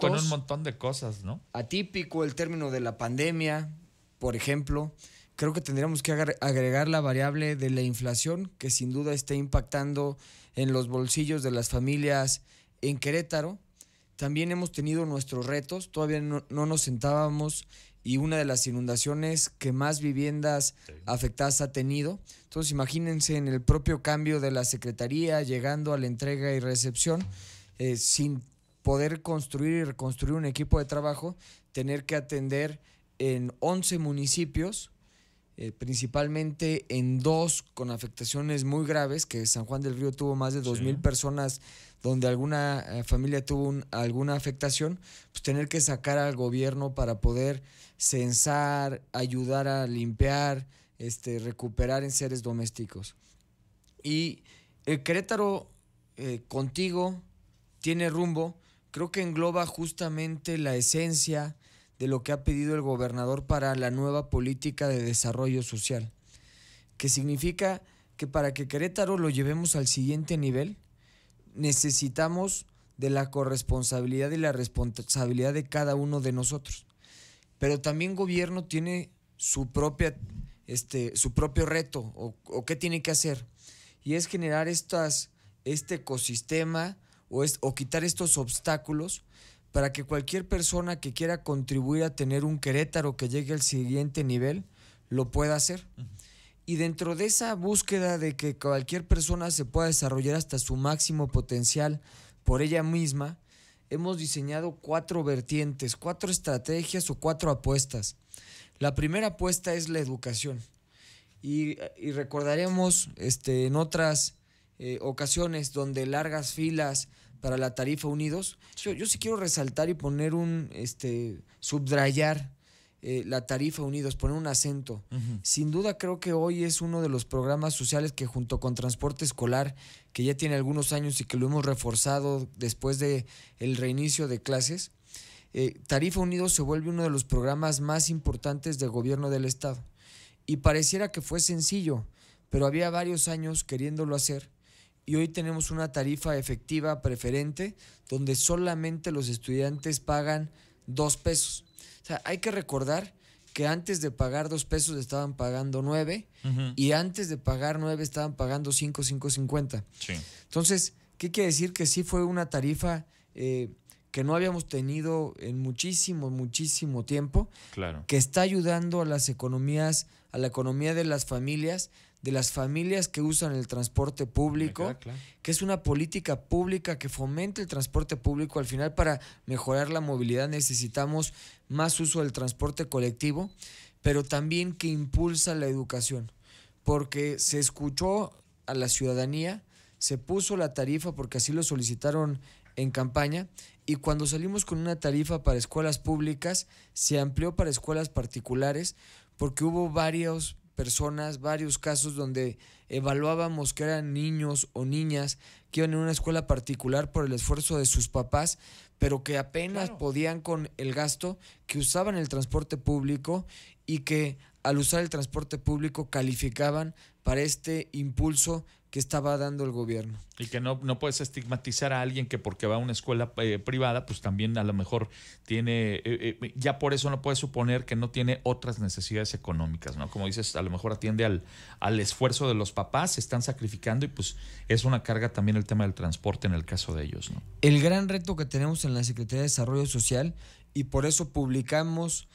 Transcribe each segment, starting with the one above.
Con un montón de cosas, ¿no? Atípico el término de la pandemia, por ejemplo. Creo que tendríamos que agregar la variable de la inflación, que sin duda está impactando en los bolsillos de las familias en Querétaro. También hemos tenido nuestros retos, todavía no, nos sentábamos y una de las inundaciones que más viviendas afectadas ha tenido. Entonces imagínense en el propio cambio de la Secretaría llegando a la entrega y recepción eh, sin poder construir y reconstruir un equipo de trabajo, tener que atender en 11 municipios, eh, principalmente en dos con afectaciones muy graves, que San Juan del Río tuvo más de 2.000 personas donde alguna eh, familia tuvo alguna afectación, pues tener que sacar al gobierno para poder censar, ayudar a limpiar, este, recuperar en seres domésticos. Y el eh, Querétaro contigo tiene rumbo, creo que engloba justamente la esencia de lo que ha pedido el gobernador para la nueva política de desarrollo social, que significa que para que Querétaro lo llevemos al siguiente nivel, necesitamos de la corresponsabilidad y la responsabilidad de cada uno de nosotros. Pero también gobierno tiene su, propia, este, su propio reto o, qué tiene que hacer. Y es generar estas, este ecosistema o, quitar estos obstáculos para que cualquier persona que quiera contribuir a tener un Querétaro que llegue al siguiente nivel lo pueda hacer. Y dentro de esa búsqueda de que cualquier persona se pueda desarrollar hasta su máximo potencial por ella misma, hemos diseñado cuatro vertientes, cuatro estrategias o cuatro apuestas. La primera apuesta es la educación. Y, y recordaremos este, en otras eh, ocasiones donde largas filas para la tarifa unidos, yo, sí quiero resaltar y poner un, este, subrayar eh, la tarifa unidos, poner un acento. Sin duda creo que hoy es uno de los programas sociales que junto con transporte escolar, que ya tiene algunos años y que lo hemos reforzado después de el reinicio de clases, eh, Tarifa Unidos se vuelve uno de los programas más importantes del gobierno del Estado. Y pareciera que fue sencillo, pero había varios años queriéndolo hacer y hoy tenemos una tarifa efectiva preferente donde solamente los estudiantes pagan dos pesos. O sea, hay que recordar que antes de pagar dos pesos estaban pagando nueve y antes de pagar nueve estaban pagando cinco, cinco cincuenta. Entonces, ¿qué quiere decir? Que sí fue una tarifa eh, que no habíamos tenido en muchísimo, muchísimo tiempo. Claro. Que está ayudando a las economías, a la economía de las familias de las familias que usan el transporte público, que es una política pública que fomente el transporte público. Al final, para mejorar la movilidad necesitamos más uso del transporte colectivo, pero también que impulsa la educación, porque se escuchó a la ciudadanía, se puso la tarifa porque así lo solicitaron en campaña y cuando salimos con una tarifa para escuelas públicas, se amplió para escuelas particulares porque hubo varios personas, varios casos donde evaluábamos que eran niños o niñas que iban en una escuela particular por el esfuerzo de sus papás, pero que apenas podían con el gasto, que usaban el transporte público y que al usar el transporte público calificaban para este impulso que estaba dando el gobierno. Y que no, no puedes estigmatizar a alguien que porque va a una escuela eh, privada, pues también a lo mejor tiene, eh, eh, ya por eso no puedes suponer que no tiene otras necesidades económicas, ¿no? Como dices, a lo mejor atiende al, al esfuerzo de los papás, se están sacrificando y pues es una carga también el tema del transporte en el caso de ellos, ¿no? El gran reto que tenemos en la Secretaría de Desarrollo Social y por eso publicamos,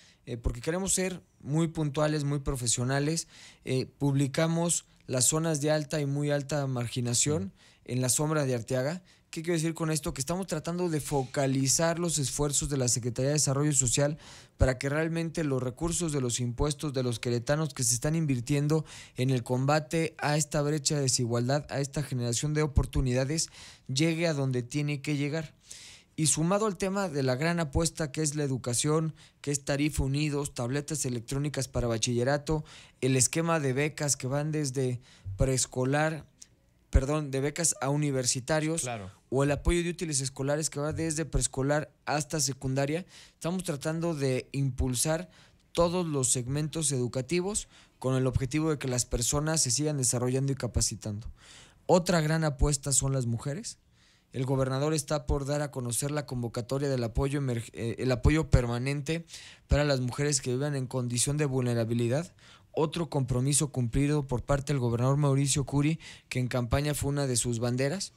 porque queremos ser muy puntuales, muy profesionales. Eh, publicamos las zonas de alta y muy alta marginación en la sombra de Arteaga. ¿Qué quiero decir con esto? Que estamos tratando de focalizar los esfuerzos de la Secretaría de Desarrollo Social para que realmente los recursos de los impuestos de los queretanos que se están invirtiendo en el combate a esta brecha de desigualdad, a esta generación de oportunidades, llegue a donde tiene que llegar. Y sumado al tema de la gran apuesta que es la educación, que es Tarifa Unidos, tabletas electrónicas para bachillerato, el esquema de becas que van desde preescolar, perdón, de becas a universitarios, o el apoyo de útiles escolares que va desde preescolar hasta secundaria, estamos tratando de impulsar todos los segmentos educativos con el objetivo de que las personas se sigan desarrollando y capacitando. Otra gran apuesta son las mujeres el gobernador está por dar a conocer la convocatoria del apoyo, eh, el apoyo permanente para las mujeres que viven en condición de vulnerabilidad, otro compromiso cumplido por parte del gobernador Mauricio Curi, que en campaña fue una de sus banderas,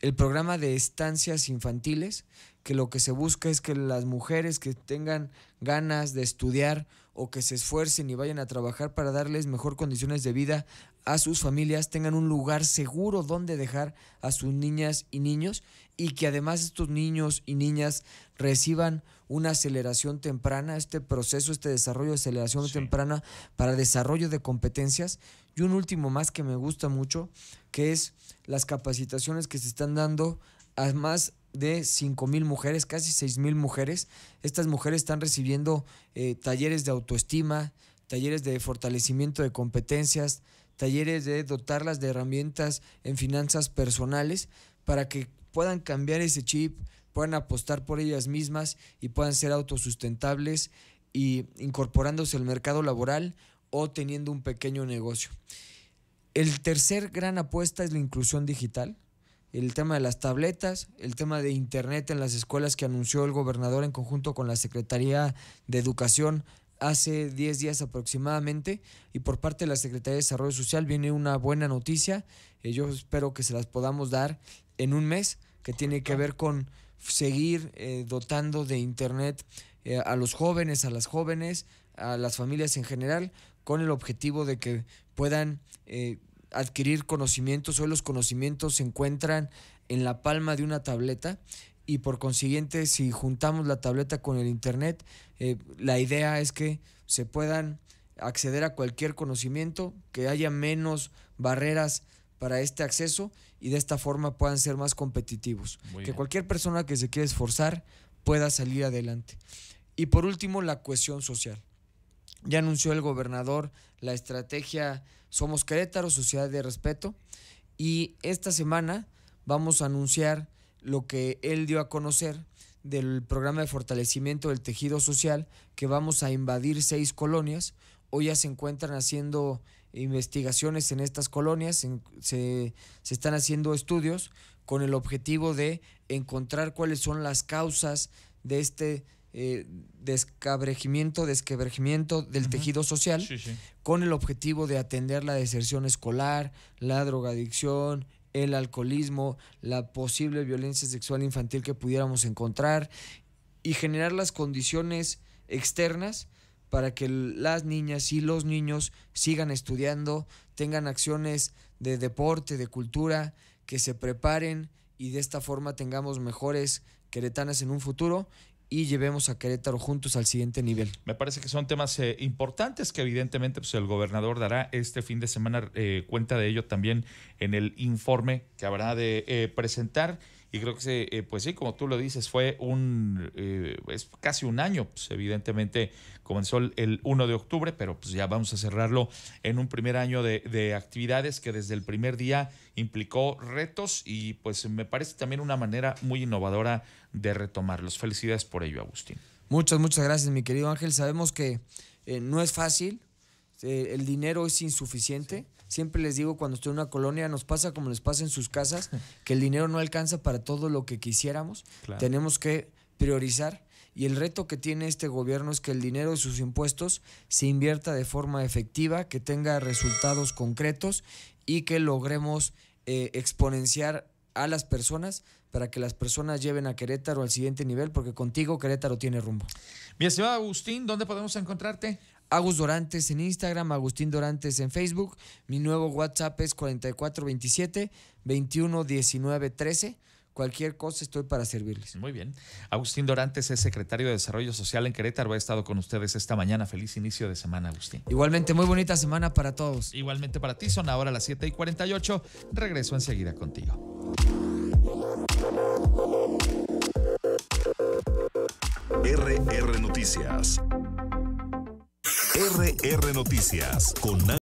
el programa de estancias infantiles, que lo que se busca es que las mujeres que tengan ganas de estudiar o que se esfuercen y vayan a trabajar para darles mejor condiciones de vida a sus familias tengan un lugar seguro donde dejar a sus niñas y niños y que además estos niños y niñas reciban una aceleración temprana, este proceso, este desarrollo de aceleración temprana para desarrollo de competencias. Y un último más que me gusta mucho, que es las capacitaciones que se están dando a más de 5 mil mujeres, casi 6 mil mujeres. Estas mujeres están recibiendo eh, talleres de autoestima, talleres de fortalecimiento de competencias, talleres de dotarlas de herramientas en finanzas personales para que puedan cambiar ese chip, puedan apostar por ellas mismas y puedan ser autosustentables y incorporándose al mercado laboral o teniendo un pequeño negocio. El tercer gran apuesta es la inclusión digital, el tema de las tabletas, el tema de internet en las escuelas que anunció el gobernador en conjunto con la Secretaría de Educación hace 10 días aproximadamente y por parte de la Secretaría de Desarrollo Social viene una buena noticia. Eh, yo espero que se las podamos dar en un mes, que tiene que ver con seguir eh, dotando de Internet eh, a los jóvenes, a las jóvenes, a las familias en general, con el objetivo de que puedan adquirir conocimientos. o los conocimientos se encuentran en la palma de una tableta y por consiguiente si juntamos la tableta con el Internet, eh, la idea es que se puedan acceder a cualquier conocimiento, que haya menos barreras para este acceso y de esta forma puedan ser más competitivos. que cualquier persona que se quiera esforzar pueda salir adelante. Y por último, la cohesión social. Ya anunció el gobernador la estrategia Somos Querétaro, Sociedad de Respeto, y esta semana vamos a anunciar lo que él dio a conocer del programa de fortalecimiento del tejido social, que vamos a invadir seis colonias. Hoy ya se encuentran haciendo investigaciones en estas colonias, se, se están haciendo estudios con el objetivo de encontrar cuáles son las causas de este eh, descabrejimiento, del tejido social, con el objetivo de atender la deserción escolar, la drogadicción, el alcoholismo, la posible violencia sexual infantil que pudiéramos encontrar y generar las condiciones externas para que las niñas y los niños sigan estudiando, tengan acciones de deporte, de cultura, que se preparen y de esta forma tengamos mejores queretanas en un futuro y llevemos a Querétaro juntos al siguiente nivel. Me parece que son temas eh, importantes que evidentemente pues, el gobernador dará este fin de semana eh, cuenta de ello también en el informe que habrá de eh, presentar. Y creo que, eh, pues sí, como tú lo dices, fue un, eh, es casi un año, pues evidentemente comenzó el, 1 de octubre, pero pues ya vamos a cerrarlo en un primer año de, actividades que desde el primer día implicó retos y pues me parece también una manera muy innovadora de retomarlos. Felicidades por ello, Agustín. Muchas, muchas gracias, mi querido Ángel. Sabemos que eh, no es fácil, eh, el dinero es insuficiente. Siempre les digo cuando estoy en una colonia, nos pasa como les pasa en sus casas, que el dinero no alcanza para todo lo que quisiéramos. Tenemos que priorizar. Y el reto que tiene este gobierno es que el dinero de sus impuestos se invierta de forma efectiva, que tenga resultados concretos y que logremos eh, exponenciar a las personas para que las personas lleven a Querétaro al siguiente nivel, porque contigo Querétaro tiene rumbo. Mi va Agustín, ¿dónde podemos encontrarte? Agus Dorantes en Instagram, Agustín Dorantes en Facebook. Mi nuevo WhatsApp es 4427 211913. Cualquier cosa estoy para servirles. Muy bien. Agustín Dorantes es secretario de Desarrollo Social en Querétaro. Ha estado con ustedes esta mañana. Feliz inicio de semana, Agustín. Igualmente, muy bonita semana para todos. Igualmente para ti. Son ahora las 7 y 48. Regreso enseguida contigo. RR Noticias RR Noticias con